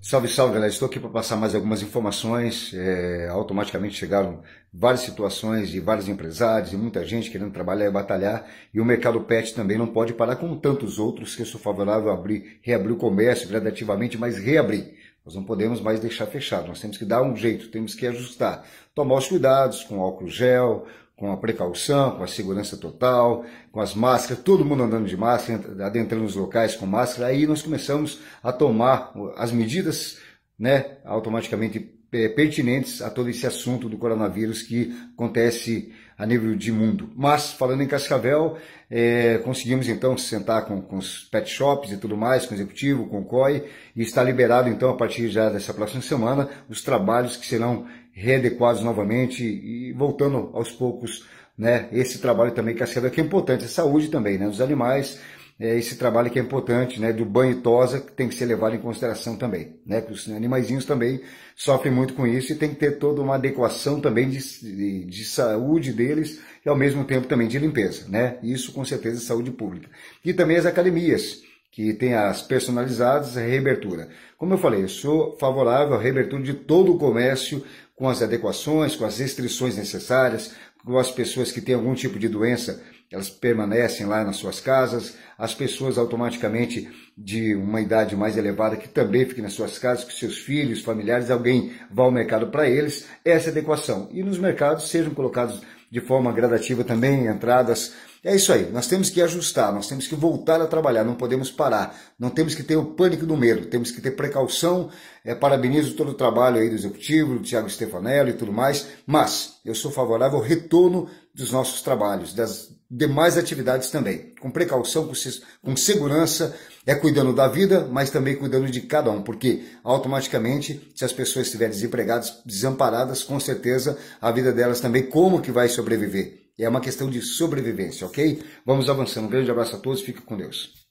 Salve, salve, galera. Estou aqui para passar mais algumas informações. É, automaticamente chegaram várias situações de vários empresários e muita gente querendo trabalhar e batalhar. E o mercado pet também não pode parar como tantos outros que eu sou favorável a abrir, reabrir o comércio gradativamente, mas reabrir. Nós não podemos mais deixar fechado. Nós temos que dar um jeito, temos que ajustar. Tomar os cuidados com álcool gel, com a precaução, com a segurança total, com as máscaras, todo mundo andando de máscara, adentrando os locais com máscara, aí nós começamos a tomar as medidas né, automaticamente eh, pertinentes a todo esse assunto do coronavírus que acontece a nível de mundo. Mas, falando em Cascavel, é, conseguimos então sentar com, com, os pet shops e tudo mais, com o executivo, com o COI, e está liberado então a partir já dessa próxima semana os trabalhos que serão readequados novamente voltando aos poucos, né, esse trabalho também que a que é importante, a saúde também, né, dos animais, é esse trabalho que é importante, né, do banho e tosa, que tem que ser levado em consideração também, né, que os animaizinhos também sofrem muito com isso e tem que ter toda uma adequação também de, de, de saúde deles e ao mesmo tempo também de limpeza, né, isso com certeza é saúde pública. E também as academias, que tem as personalizadas a reabertura. Como eu falei, eu sou favorável à reabertura de todo o comércio com as adequações, com as restrições necessárias, com as pessoas que têm algum tipo de doença, elas permanecem lá nas suas casas, as pessoas automaticamente de uma idade mais elevada que também fiquem nas suas casas, que seus filhos, familiares, alguém vá ao mercado para eles, essa adequação. E nos mercados sejam colocados de forma gradativa também entradas é isso aí, nós temos que ajustar, nós temos que voltar a trabalhar, não podemos parar, não temos que ter o pânico do medo, temos que ter precaução. É, parabenizo todo o trabalho aí do executivo, do Tiago Stefanelli e tudo mais, mas eu sou favorável ao retorno dos nossos trabalhos, das demais atividades também, com precaução, com, com segurança, é cuidando da vida, mas também cuidando de cada um, porque automaticamente, se as pessoas estiverem desempregadas, desamparadas, com certeza a vida delas também, como que vai sobreviver? é uma questão de sobrevivência, ok? Vamos avançando. Um grande abraço a todos, fique com Deus.